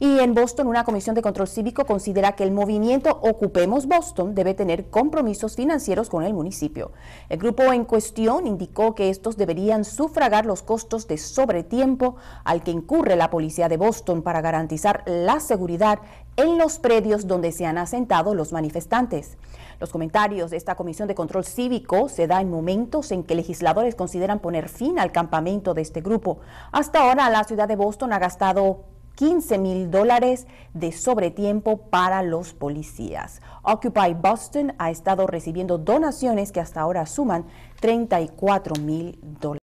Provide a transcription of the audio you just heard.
Y en Boston, una comisión de control cívico considera que el movimiento Ocupemos Boston debe tener compromisos financieros con el municipio. El grupo en cuestión indicó que estos deberían sufragar los costos de sobretiempo al que incurre la policía de Boston para garantizar la seguridad en los predios donde se han asentado los manifestantes. Los comentarios de esta Comisión de Control Cívico se dan en momentos en que legisladores consideran poner fin al campamento de este grupo. Hasta ahora la ciudad de Boston ha gastado 15 mil dólares de sobretiempo para los policías. Occupy Boston ha estado recibiendo donaciones que hasta ahora suman 34 mil dólares.